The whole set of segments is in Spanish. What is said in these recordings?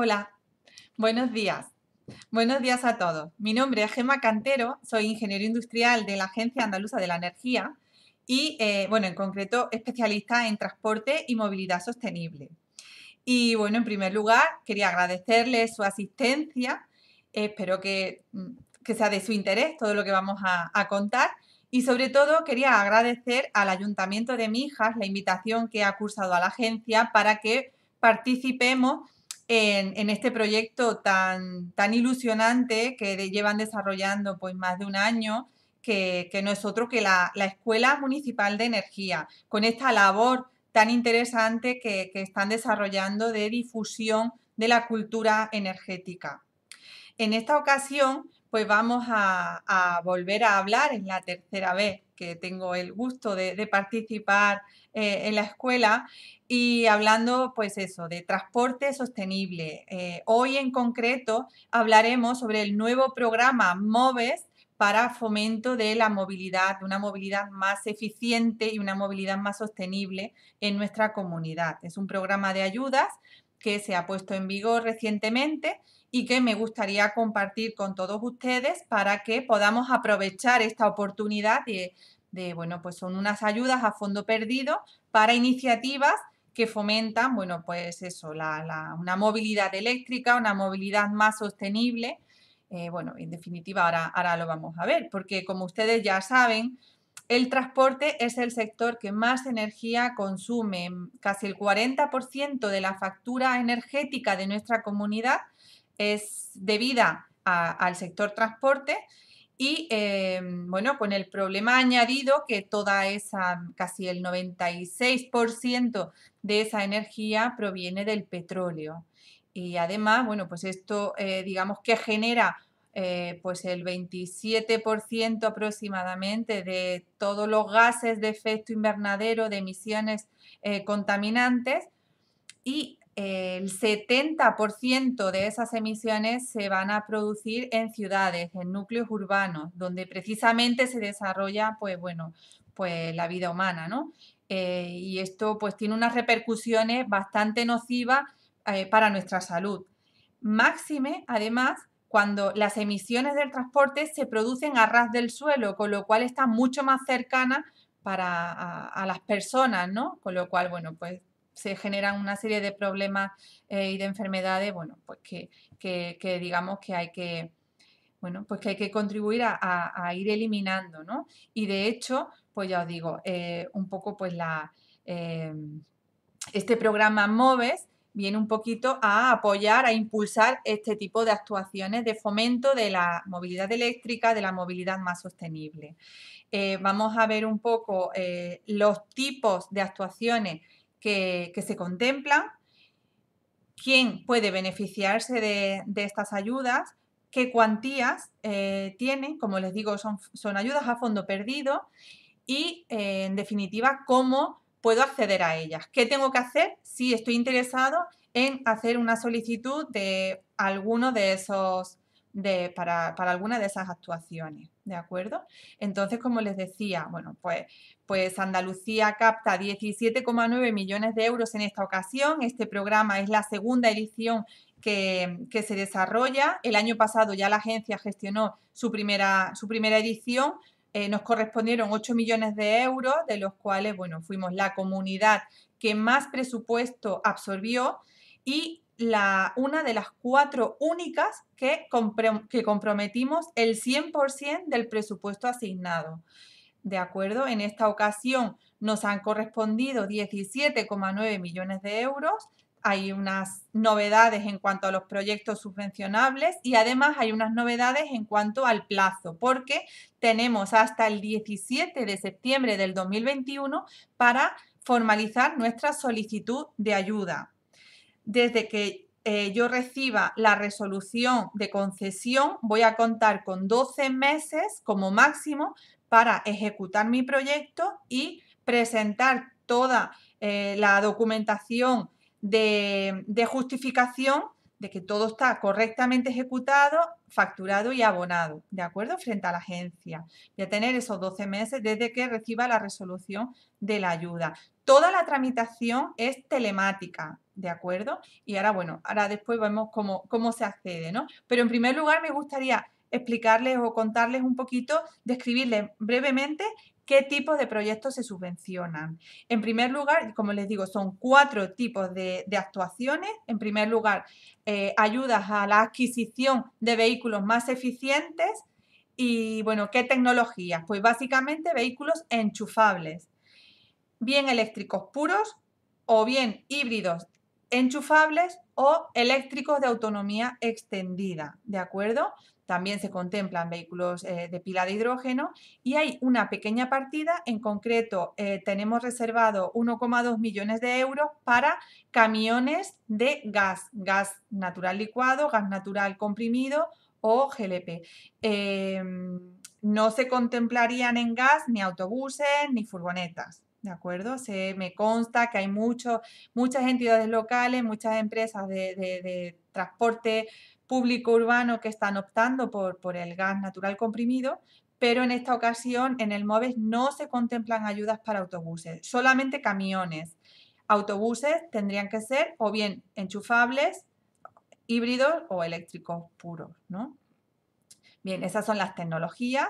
Hola, buenos días. Buenos días a todos. Mi nombre es Gema Cantero, soy ingeniero industrial de la Agencia Andaluza de la Energía y, eh, bueno, en concreto, especialista en transporte y movilidad sostenible. Y, bueno, en primer lugar, quería agradecerles su asistencia. Espero mm, que, sea de su interés todo lo que vamos a, a contar. Y sobre todo quería agradecer al Ayuntamiento de Mijas la invitación que ha cursado a la agencia para que participemos en, este proyecto tan, tan ilusionante que llevan desarrollando pues, más de un año, que, que no es otro que la, la, Escuela Municipal de Energía, con esta labor tan interesante que, que están desarrollando de difusión de la cultura energética. En esta ocasión pues vamos a, volver a hablar. Es la tercera vez que tengo el gusto de, participar eh, en la escuela y hablando, pues eso, de transporte sostenible. Eh, hoy en concreto hablaremos sobre el nuevo programa MOVES para fomento de la movilidad, una movilidad más eficiente y una movilidad más sostenible en nuestra comunidad. Es un programa de ayudas que se ha puesto en vigor recientemente y que me gustaría compartir con todos ustedes para que podamos aprovechar esta oportunidad de, bueno, pues son unas ayudas a fondo perdido para iniciativas que fomentan, bueno, pues eso, la, una movilidad eléctrica, una movilidad más sostenible. Eh, bueno, en definitiva, ahora, ahora lo vamos a ver, porque como ustedes ya saben, el transporte es el sector que más energía consume. Casi el 40% de la factura energética de nuestra comunidad es debida al sector transporte y eh, bueno, con el problema añadido que toda esa, casi el 96% de esa energía proviene del petróleo. Y además, bueno, pues esto eh, digamos que genera eh, pues el 27% aproximadamente de todos los gases de efecto invernadero, de emisiones eh, contaminantes y eh, el 70% de esas emisiones se van a producir en ciudades, en núcleos urbanos, donde precisamente se desarrolla pues, bueno, pues, la vida humana. y esto pues, tiene unas repercusiones bastante nocivas para nuestra salud. Máxime, además, cuando las emisiones del transporte se producen a ras del suelo, con lo cual está mucho más cercana para a, las personas, ¿no? Con lo cual, bueno, pues se generan una serie de problemas eh, y de enfermedades, bueno, pues que, digamos que hay que, bueno, pues que hay que contribuir a, ir eliminando, ¿no? Y de hecho, pues ya os digo, eh, un poco pues la, eh, este programa MOVES viene un poquito a apoyar, a impulsar este tipo de actuaciones de fomento de la movilidad eléctrica, de la movilidad más sostenible. Eh, vamos a ver un poco eh, los tipos de actuaciones que, se contemplan, quién puede beneficiarse de, estas ayudas, qué cuantías eh, tienen, como les digo, son, son ayudas a fondo perdido y, en definitiva, cómo puedo acceder a ellas. ¿Qué tengo que hacer si estoy interesado en hacer una solicitud de de esos, para, para, alguna de esas actuaciones? ¿De acuerdo? Entonces, como les decía, bueno, pues, pues Andalucía capta 17,9 millones de euros en esta ocasión. Este programa es la segunda edición que, se desarrolla. El año pasado ya la agencia gestionó su primera, su primera edición eh, nos correspondieron 8 millones de euros, de los cuales, bueno, fuimos la comunidad que más presupuesto absorbió y la, una de las cuatro únicas que, que comprometimos el 100% del presupuesto asignado. ¿De acuerdo? En esta ocasión nos han correspondido 17,9 millones de euros, hay unas novedades en cuanto a los proyectos subvencionables y además hay unas novedades en cuanto al plazo, porque tenemos hasta el 17 de septiembre del 2021 para formalizar nuestra solicitud de ayuda. Desde que eh, yo reciba la resolución de concesión, voy a contar con 12 meses como máximo para ejecutar mi proyecto y presentar toda eh, la documentación de, justificación de que todo está correctamente ejecutado, facturado y abonado, ¿de acuerdo? Frente a la agencia. Y a tener esos 12 meses desde que reciba la resolución de la ayuda. Toda la tramitación es telemática, ¿de acuerdo? Y ahora, bueno, ahora después vemos cómo, cómo se accede, ¿no? Pero en primer lugar me gustaría explicarles o contarles un poquito, describirles brevemente qué tipos de proyectos se subvencionan. En primer lugar, como les digo, son cuatro tipos de, actuaciones. En primer lugar, eh, ayudas a la adquisición de vehículos más eficientes y, bueno, ¿qué tecnologías? Pues básicamente vehículos enchufables, bien eléctricos puros o bien híbridos enchufables o eléctricos de autonomía extendida, ¿de acuerdo? también se contemplan vehículos eh, de pila de hidrógeno y hay una pequeña partida, en concreto eh, tenemos reservado 1,2 millones de euros para camiones de gas, gas natural licuado, gas natural comprimido o GLP. Em, no se contemplarían en gas ni autobuses ni furgonetas. ¿De acuerdo? Se, me consta que hay muchas entidades locales, muchas empresas de, transporte público urbano que están optando por, el gas natural comprimido, pero en esta ocasión en el MOVES no se contemplan ayudas para autobuses, solamente camiones. Autobuses tendrían que ser o bien enchufables, híbridos o eléctricos puros, ¿no? Bien, esas son las tecnologías.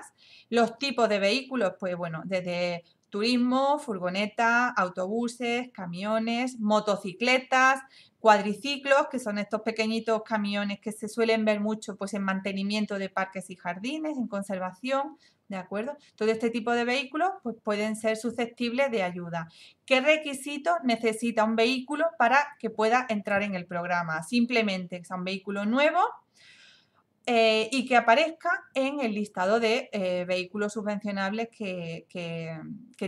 Los tipos de vehículos, pues bueno, desde Turismo, furgoneta, autobuses, camiones, motocicletas, cuadriciclos, que son estos pequeñitos camiones que se suelen ver mucho pues, en mantenimiento de parques y jardines, en conservación, ¿de acuerdo? Todo este tipo de vehículos pues, pueden ser susceptibles de ayuda. ¿Qué requisitos necesita un vehículo para que pueda entrar en el programa? Simplemente que sea un vehículo nuevo, eh, y que aparezca en el listado de eh, vehículos subvencionables que,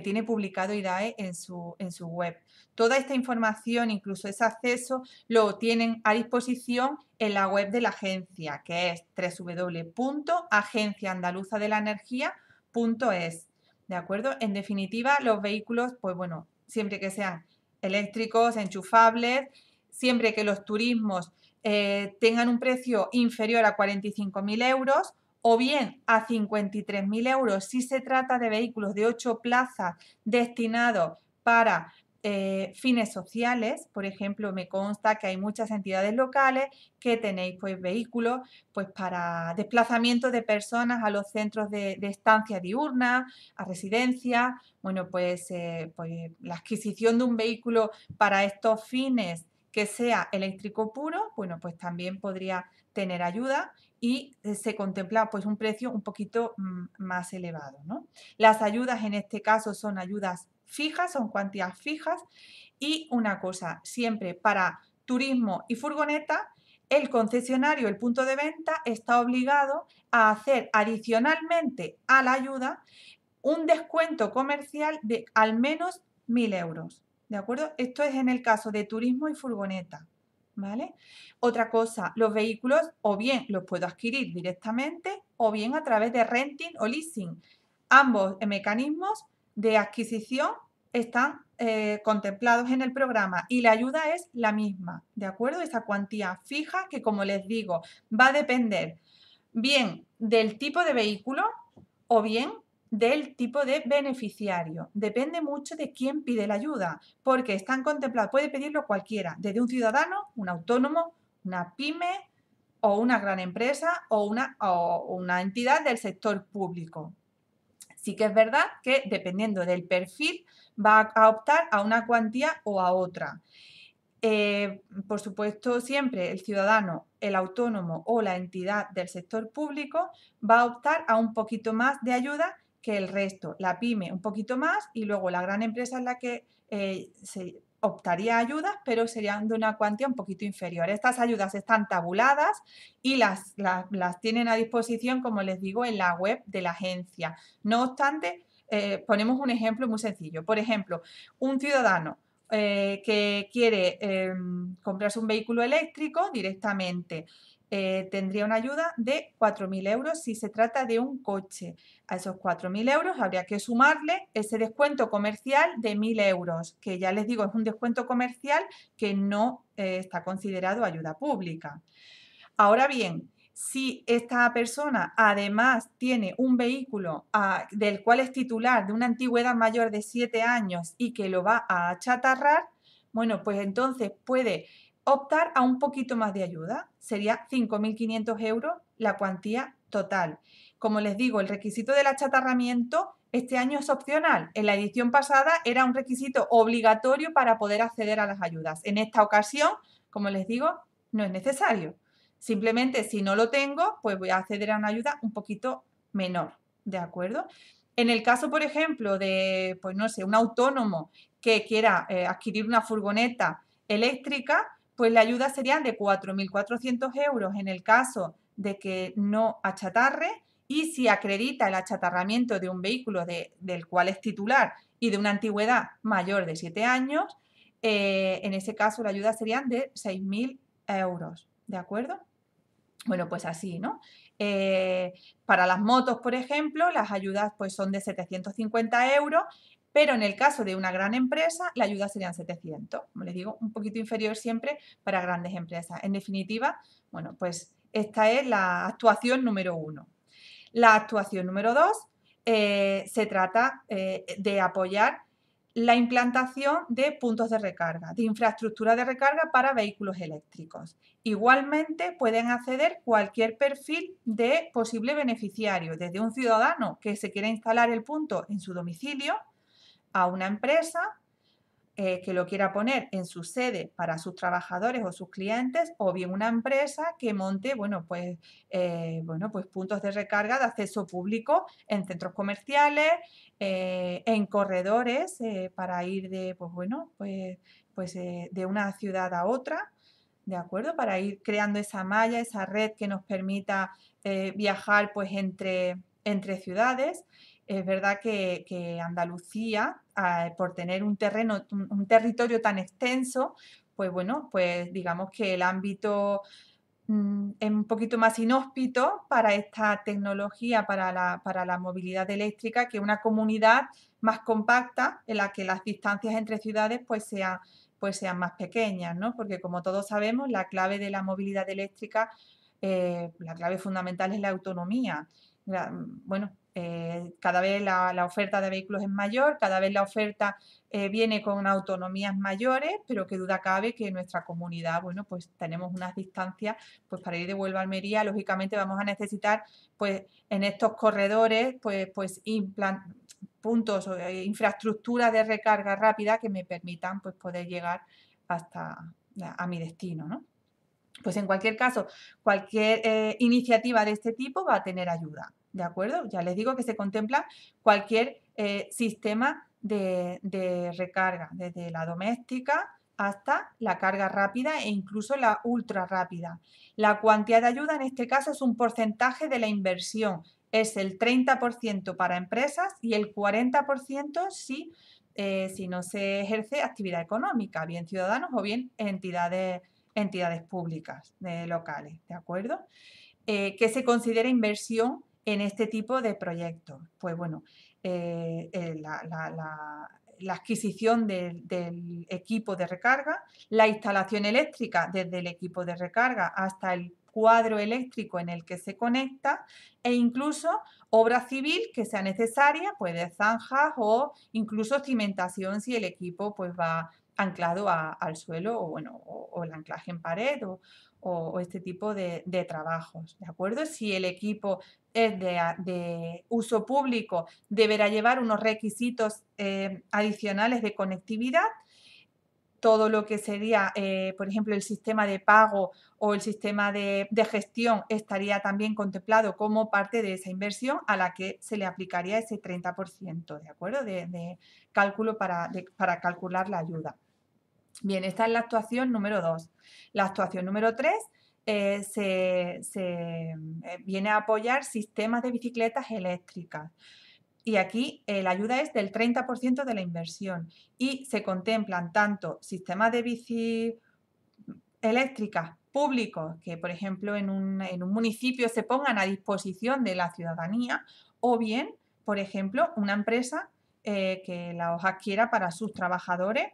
tiene publicado IDAE en su, en su web. Toda esta información, incluso ese acceso, lo tienen a disposición en la web de la agencia, que es www.agenciaandaluzadelaenergía.es. ¿De acuerdo? En definitiva, los vehículos, pues bueno, siempre que sean eléctricos, enchufables, siempre que los turismos eh, tengan un precio inferior a 45.000 euros o bien a 53.000 euros si se trata de vehículos de 8 plazas destinados para eh, fines sociales. Por ejemplo, me consta que hay muchas entidades locales que tenéis pues, vehículos pues, para desplazamiento de personas a los centros de, estancia diurna, a residencia, Bueno, pues, eh, pues la adquisición de un vehículo para estos fines que sea eléctrico puro, bueno, pues también podría tener ayuda y eh, se contempla pues un precio un poquito mm, más elevado. ¿no? Las ayudas en este caso son ayudas fijas, son cuantías fijas y una cosa, siempre para turismo y furgoneta, el concesionario, el punto de venta, está obligado a hacer adicionalmente a la ayuda un descuento comercial de al menos 1.000 euros. ¿de acuerdo? Esto es en el caso de turismo y furgoneta, ¿vale? Otra cosa, los vehículos o bien los puedo adquirir directamente o bien a través de renting o leasing. Ambos mecanismos de adquisición están eh, contemplados en el programa y la ayuda es la misma, ¿de acuerdo? Esa cuantía fija que, como les digo, va a depender bien del tipo de vehículo o bien del tipo de beneficiario. Depende mucho de quién pide la ayuda, porque están contemplados, puede pedirlo cualquiera, desde un ciudadano, un autónomo, una pyme o una gran empresa o una, entidad del sector público. Sí que es verdad que dependiendo del perfil va a optar a una cuantía o a otra. Eh, por supuesto, siempre el ciudadano, el autónomo o la entidad del sector público va a optar a un poquito más de ayuda que el resto, la pyme un poquito más y luego la gran empresa es la que eh, se optaría a ayudas, pero serían de una cuantía un poquito inferior. Estas ayudas están tabuladas y las, las, tienen a disposición, como les digo, en la web de la agencia. No obstante, eh, ponemos un ejemplo muy sencillo. Por ejemplo, un ciudadano eh, que quiere em, comprarse un vehículo eléctrico directamente eh, tendría una ayuda de 4.000 euros si se trata de un coche. A esos 4.000 euros habría que sumarle ese descuento comercial de 1.000 euros, que ya les digo es un descuento comercial que no eh, está considerado ayuda pública. Ahora bien, si esta persona además tiene un vehículo ah, del cual es titular de una antigüedad mayor de 7 años y que lo va a achatarrar, bueno, pues entonces puede optar a un poquito más de ayuda. Sería 5.500 euros la cuantía total. Como les digo, el requisito del achatarramiento este año es opcional. En la edición pasada era un requisito obligatorio para poder acceder a las ayudas. En esta ocasión, como les digo, no es necesario. Simplemente si no lo tengo, pues voy a acceder a una ayuda un poquito menor. ¿De acuerdo? En el caso, por ejemplo, de, pues no sé, un autónomo que quiera eh, adquirir una furgoneta eléctrica, pues la ayuda sería de 4.400 euros en el caso de que no achatarre y si acredita el achatarramiento de un vehículo del cual es titular y de una antigüedad mayor de 7 años, eh, en ese caso la ayuda serían de 6.000 euros, ¿de acuerdo? Bueno, pues así, ¿no? Eh, para las motos, por ejemplo, las ayudas pues, son de 750 euros pero en el caso de una gran empresa, la ayuda serían 700. Como les digo, un poquito inferior siempre para grandes empresas. En definitiva, bueno, pues esta es la actuación número uno. La actuación número dos eh, se trata eh, de apoyar la implantación de puntos de recarga, de infraestructura de recarga para vehículos eléctricos. Igualmente pueden acceder cualquier perfil de posible beneficiario, desde un ciudadano que se quiera instalar el punto en su domicilio a una empresa eh, que lo quiera poner en su sede para sus trabajadores o sus clientes, o bien una empresa que monte, bueno, pues, eh, bueno, pues puntos de recarga de acceso público en centros comerciales, eh, en corredores, para ir de, pues bueno, pues, pues de una ciudad a otra. ¿de acuerdo? Para ir creando esa malla, esa red que nos permita viajar pues entre, entre ciudades es verdad que, Andalucía, ah, por tener un terreno, un territorio tan extenso, pues bueno, pues digamos que el ámbito mm, es un poquito más inhóspito para esta tecnología, para la, movilidad eléctrica, que una comunidad más compacta en la que las distancias entre ciudades pues sean pues sean más pequeñas, ¿no? Porque como todos sabemos, la clave de la movilidad eléctrica, eh, la clave fundamental es la autonomía. Mm, bueno, eh, cada vez la, oferta de vehículos es mayor, cada vez la oferta eh, viene con autonomías mayores, pero que duda cabe que en nuestra comunidad, bueno, pues tenemos unas distancias, pues para ir de vuelta a Almería, lógicamente vamos a necesitar, pues en estos corredores, pues, pues puntos o eh, infraestructuras de recarga rápida que me permitan pues poder llegar hasta a mi destino, Pues en cualquier caso, cualquier iniciativa de este tipo va a tener ayuda. ¿de acuerdo? Ya les digo que se contempla cualquier eh, sistema de, recarga, desde la doméstica hasta la carga rápida e incluso la ultra rápida. La cuantía de ayuda en este caso es un porcentaje de la inversión, es el 30% para empresas y el 40% si, eh, si no se ejerce actividad económica, bien ciudadanos o bien entidades, entidades públicas locales, ¿de acuerdo? Eh, que se considera inversión en este tipo de proyectos. Pues bueno, eh, eh, la, adquisición del equipo de recarga, la instalación eléctrica desde el equipo de recarga hasta el cuadro eléctrico en el que se conecta e incluso obra civil que sea necesaria, pues de zanjas o incluso cimentación si el equipo pues va anclado al suelo o, el anclaje en pared o, este tipo de, de, trabajos, ¿de acuerdo? Si el equipo es de, uso público, deberá llevar unos requisitos eh, adicionales de conectividad. Todo lo que sería, eh, por ejemplo, el sistema de pago o el sistema de, gestión estaría también contemplado como parte de esa inversión a la que se le aplicaría ese 30%, ¿de acuerdo? De, cálculo para, para calcular la ayuda. Bien, esta es la actuación número 2. La actuación número 3 eh, se, mm, eh, viene a apoyar sistemas de bicicletas eléctricas. Y aquí eh, la ayuda es del 30% de la inversión y se contemplan tanto sistemas de bicicletas mm, eléctricas públicos que, por ejemplo, en un, municipio se pongan a disposición de la ciudadanía o bien, por ejemplo, una empresa que la hoja quiera para sus trabajadores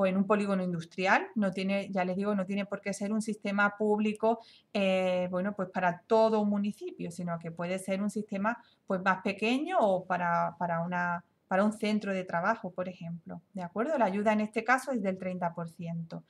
o en un polígono industrial. No tiene, ya les digo, no tiene por qué ser un sistema público, eh, bueno, pues para todo un municipio, sino que puede ser un sistema pues más pequeño o para, una para un centro de trabajo, por ejemplo. ¿De acuerdo? La ayuda en este caso es del 30%.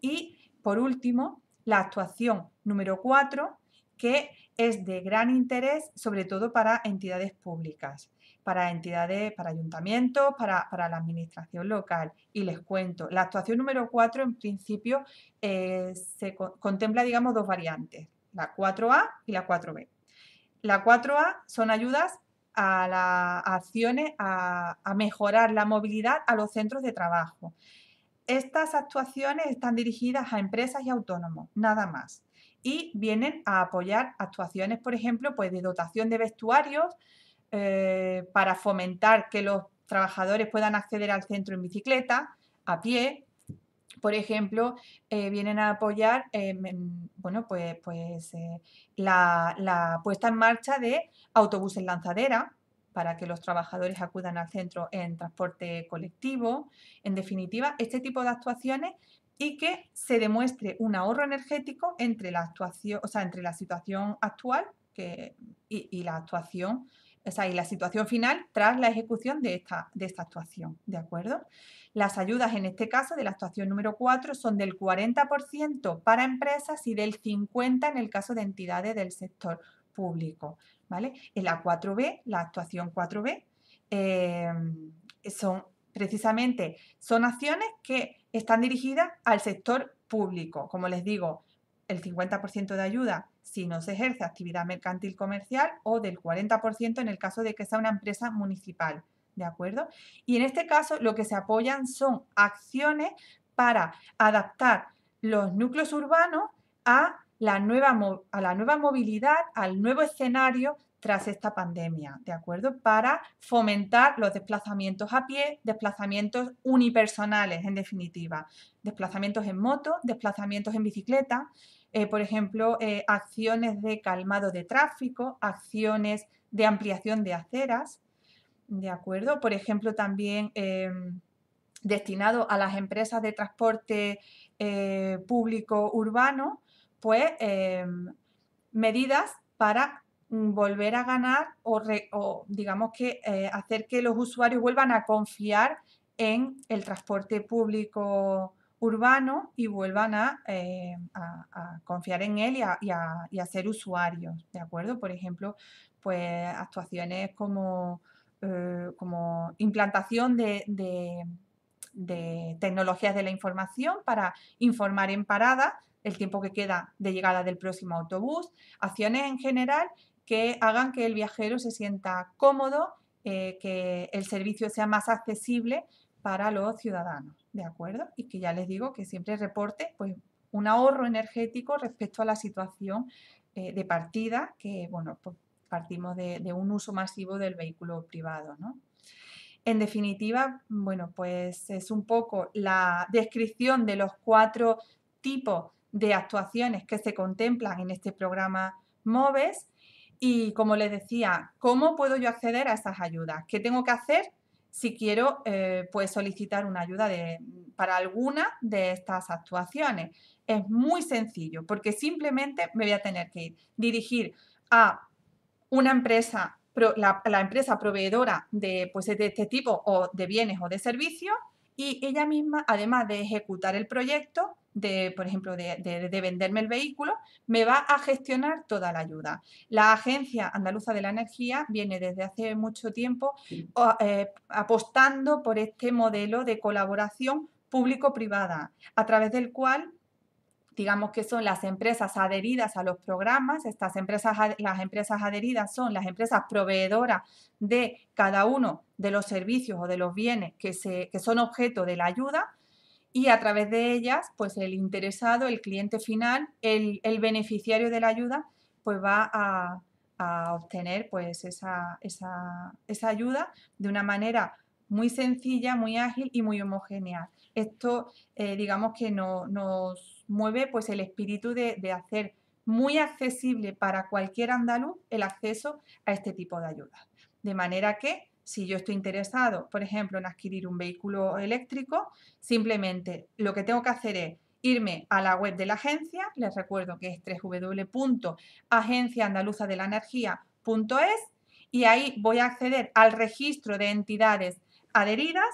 Y por último, la actuación número 4, que es de gran interés sobre todo para entidades públicas para entidades, para ayuntamientos, para, la administración local. Y les cuento, la actuación número 4 en principio eh, se contempla, digamos, dos variantes, la 4A y la 4B. La 4A son ayudas a las acciones a, mejorar la movilidad a los centros de trabajo. Estas actuaciones están dirigidas a empresas y autónomos, nada más. Y vienen a apoyar actuaciones, por ejemplo, pues de dotación de vestuarios, eh, para fomentar que los trabajadores puedan acceder al centro en bicicleta, a pie, por ejemplo, eh, vienen a apoyar em, bueno, pues, pues, eh, la, puesta en marcha de autobuses lanzadera para que los trabajadores acudan al centro en transporte colectivo. En definitiva, este tipo de actuaciones y que se demuestre un ahorro energético entre la, actuación, sea, entre la situación actual y, y la actuación o sea, la situación final tras la ejecución de esta, esta actuación, ¿de acuerdo? Las ayudas en este caso de la actuación número 4 son del 40% para empresas y del 50% en el caso de entidades del sector público, ¿vale? En la 4B, la actuación 4B, eh, son precisamente, son acciones que están dirigidas al sector público, como les digo, el 50% de ayuda si no se ejerce actividad mercantil comercial o del 40% en el caso de que sea una empresa municipal. ¿De acuerdo? Y en este caso lo que se apoyan son acciones para adaptar los núcleos urbanos a la nueva, a la nueva movilidad, al nuevo escenario tras esta pandemia, ¿de acuerdo? Para fomentar los desplazamientos a pie, desplazamientos unipersonales, en definitiva, desplazamientos en moto, desplazamientos en bicicleta, eh, por ejemplo, eh, acciones de calmado de tráfico, acciones de ampliación de aceras, ¿de acuerdo? Por ejemplo, también eh, destinado a las empresas de transporte público urbano, pues medidas para volver a ganar o, digamos que hacer que los usuarios vuelvan a confiar en el transporte público urbano y vuelvan a, eh, confiar en él y a, ser usuarios, ¿de acuerdo? Por ejemplo, pues actuaciones como, eh, como implantación de, tecnologías de la información para informar en parada el tiempo que queda de llegada del próximo autobús, acciones en general que hagan que el viajero se sienta cómodo, eh, que el servicio sea más accesible para los ciudadanos. ¿de acuerdo? Y que ya les digo que siempre reporte pues, un ahorro energético respecto a la situación eh, de partida, que bueno, pues, partimos de, un uso masivo del vehículo privado, ¿no? En definitiva, bueno, pues es un poco la descripción de los cuatro tipos de actuaciones que se contemplan en este programa MOVES y como les decía, ¿cómo puedo yo acceder a esas ayudas? ¿Qué tengo que hacer? si quiero eh, pues solicitar una ayuda para alguna de estas actuaciones. Es muy sencillo porque simplemente me voy a tener que dirigir a una empresa, la, la empresa proveedora de, pues, de este tipo o de bienes o de servicios y ella misma, además de ejecutar el proyecto, de, por ejemplo, de, venderme el vehículo, me va a gestionar toda la ayuda. La Agencia Andaluza de la Energía viene desde hace mucho tiempo eh, apostando por este modelo de colaboración público-privada, a través del cual digamos que son las empresas adheridas a los programas, estas empresas, las empresas adheridas son las empresas proveedoras de cada uno de los servicios o de los bienes que, se, que son objeto de la ayuda, y a través de ellas, pues el interesado, el cliente final, el, beneficiario de la ayuda, pues va a, obtener pues esa, esa, ayuda de una manera muy sencilla, muy ágil y muy homogénea. Esto, eh, digamos que nos mueve pues el espíritu de, de hacer muy accesible para cualquier andaluz el acceso a este tipo de ayuda De manera que si yo estoy interesado, por ejemplo, en adquirir un vehículo eléctrico, simplemente lo que tengo que hacer es irme a la web de la agencia, les recuerdo que es www.agenciaandaluzadelaenergía.es y ahí voy a acceder al registro de entidades adheridas,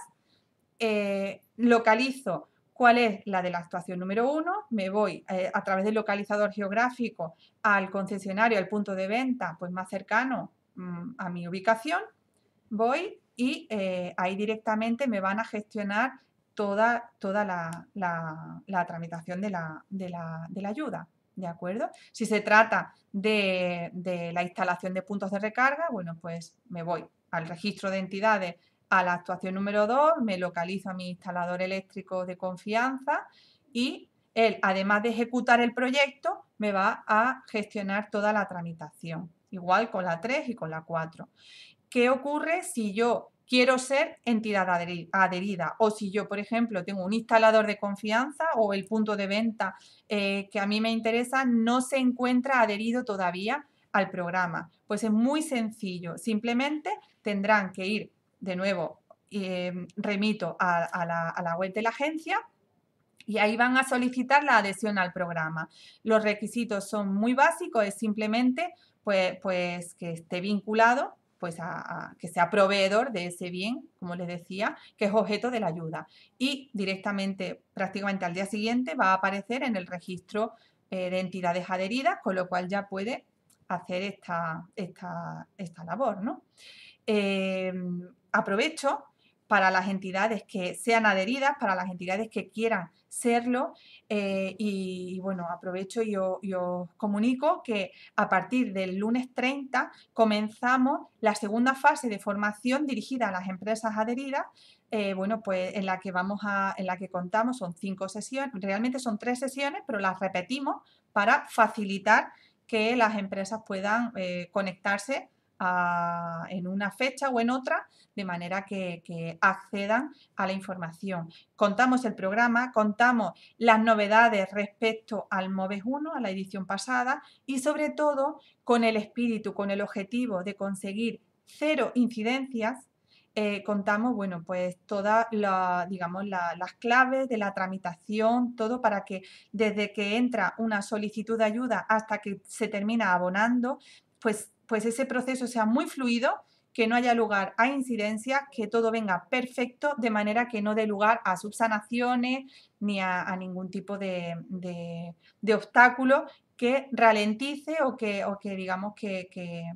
eh, localizo cuál es la de la actuación número uno, me voy eh, a través del localizador geográfico al concesionario, al punto de venta pues más cercano mm, a mi ubicación voy y eh, ahí directamente me van a gestionar toda, toda la, tramitación de la, ayuda. ¿De acuerdo? Si se trata de, de la instalación de puntos de recarga, bueno, pues me voy al registro de entidades a la actuación número 2, me localizo a mi instalador eléctrico de confianza y él, además de ejecutar el proyecto, me va a gestionar toda la tramitación, igual con la 3 y con la 4. ¿qué ocurre si yo quiero ser entidad adherida? O si yo, por ejemplo, tengo un instalador de confianza o el punto de venta eh, que a mí me interesa no se encuentra adherido todavía al programa. Pues es muy sencillo, simplemente tendrán que ir de nuevo, em, remito a, la, a la web de la agencia, y ahí van a solicitar la adhesión al programa. Los requisitos son muy básicos, es simplemente pues, pues que esté vinculado pues a, que sea proveedor de ese bien, como les decía, que es objeto de la ayuda. Y directamente, prácticamente al día siguiente, va a aparecer en el registro eh, de entidades adheridas, con lo cual ya puede hacer esta, esta, labor. ¿no? Eh, aprovecho para las entidades que sean adheridas, para las entidades que quieran serlo. Eh, y, bueno, aprovecho y, os, comunico que a partir del lunes 30 comenzamos la segunda fase de formación dirigida a las empresas adheridas. Eh, bueno, pues en la que vamos a, en la que contamos son cinco sesiones, realmente son tres sesiones, pero las repetimos para facilitar que las empresas puedan eh, conectarse en una fecha o en otra, de manera que, accedan a la información. Contamos el programa, contamos las novedades respecto al MOVES 1, a la edición pasada, y sobre todo con el espíritu, con el objetivo de conseguir cero incidencias, eh, contamos, bueno, pues todas digamos, las claves de la tramitación, todo para que desde que entra una solicitud de ayuda hasta que se termina abonando, pues pues ese proceso sea muy fluido, que no haya lugar a incidencias, que todo venga perfecto, de manera que no dé lugar a subsanaciones ni a, ningún tipo de, obstáculo que ralentice o que, digamos que,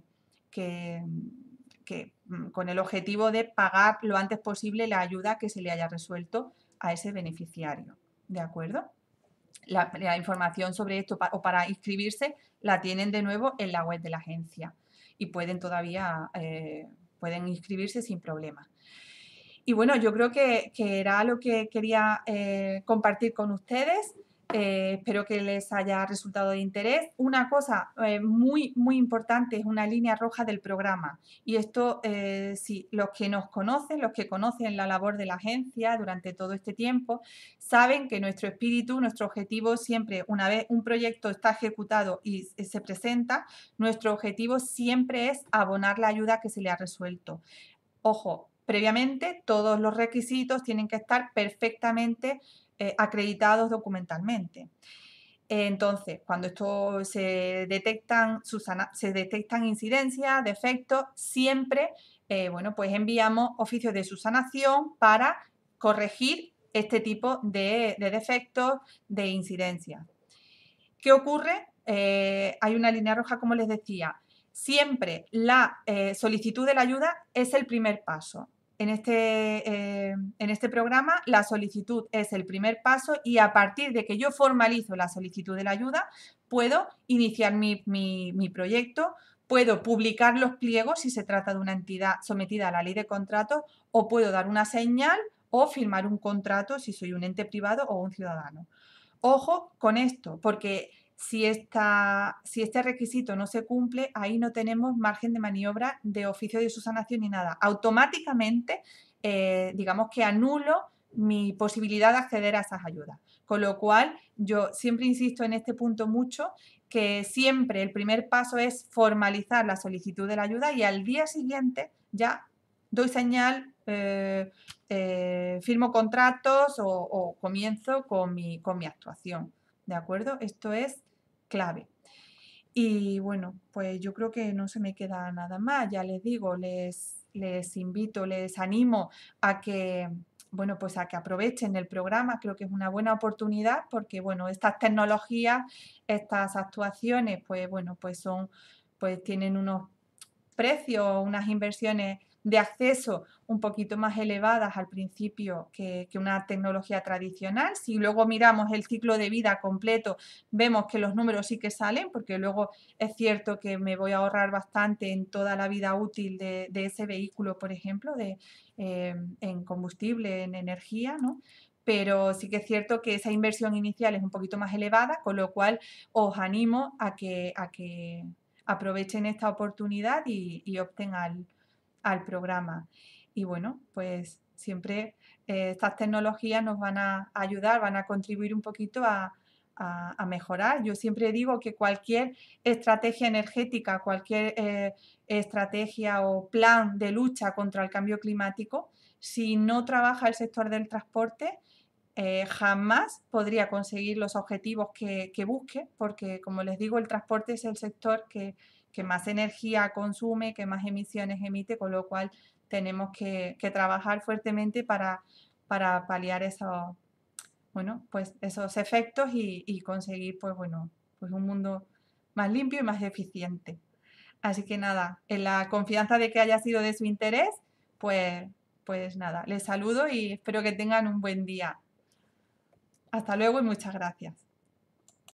mm, con el objetivo de pagar lo antes posible la ayuda que se le haya resuelto a ese beneficiario. ¿De acuerdo? La, información sobre esto o para inscribirse la tienen de nuevo en la web de la agencia y pueden todavía eh, pueden inscribirse sin problema. Y bueno, yo creo que, era lo que quería eh, compartir con ustedes. Eh, espero que les haya resultado de interés. Una cosa eh, muy, muy importante es una línea roja del programa. Y esto, eh, los que nos conocen, los que conocen la labor de la agencia durante todo este tiempo, saben que nuestro espíritu, nuestro objetivo siempre, una vez un proyecto está ejecutado y se presenta, nuestro objetivo siempre es abonar la ayuda que se le ha resuelto. Ojo, previamente todos los requisitos tienen que estar perfectamente eh, acreditados documentalmente. Entonces, cuando esto se detectan, se detectan incidencias, defectos, siempre, eh, bueno, pues enviamos oficios de sanación para corregir este tipo de, defectos, de incidencias. ¿Qué ocurre? Eh, hay una línea roja, como les decía. Siempre la solicitud de la ayuda es el primer paso en este, eh, en este programa, la solicitud es el primer paso y a partir de que yo formalizo la solicitud de la ayuda, puedo iniciar mi, mi proyecto, puedo publicar los pliegos si se trata de una entidad sometida a la ley de contratos o puedo dar una señal o firmar un contrato si soy un ente privado o un ciudadano. Ojo con esto, porque si, este requisito no se cumple, ahí no tenemos margen de maniobra de oficio de sanación ni nada. Automáticamente, eh, digamos que anulo mi posibilidad de acceder a esas ayudas. Con lo cual, yo siempre insisto en este punto mucho, que siempre el primer paso es formalizar la solicitud de la ayuda y al día siguiente ya doy señal, eh, eh, firmo contratos o, comienzo con mi actuación. ¿de acuerdo? Esto es clave. Y bueno, pues yo creo que no se me queda nada más, ya les digo, les, les invito, les animo a que bueno, pues a que aprovechen el programa, creo que es una buena oportunidad porque, bueno, estas tecnologías, estas actuaciones, pues bueno, pues son, pues tienen unos precios, unas inversiones de acceso un poquito más elevadas al principio que, una tecnología tradicional. Si luego miramos el ciclo de vida completo, vemos que los números sí que salen, porque luego es cierto que me voy a ahorrar bastante en toda la vida útil de, ese vehículo, por ejemplo, de, eh, en combustible, en energía, ¿no? pero sí que es cierto que esa inversión inicial es un poquito más elevada, con lo cual os animo a que, a que aprovechen esta oportunidad y, y opten al, al programa. Y bueno, pues siempre eh, estas tecnologías nos van a ayudar, van a contribuir un poquito a, mejorar. Yo siempre digo que cualquier estrategia energética, cualquier eh, estrategia o plan de lucha contra el cambio climático, si no trabaja el sector del transporte, eh, jamás podría conseguir los objetivos que busque, porque como les digo, el transporte es el sector que que más energía consume, que más emisiones emite, con lo cual tenemos que, trabajar fuertemente para, para paliar esos, bueno, pues esos efectos y, conseguir pues, bueno, pues un mundo más limpio y más eficiente. Así que nada, en la confianza de que haya sido de su interés, pues, pues nada, les saludo y espero que tengan un buen día. Hasta luego y muchas gracias.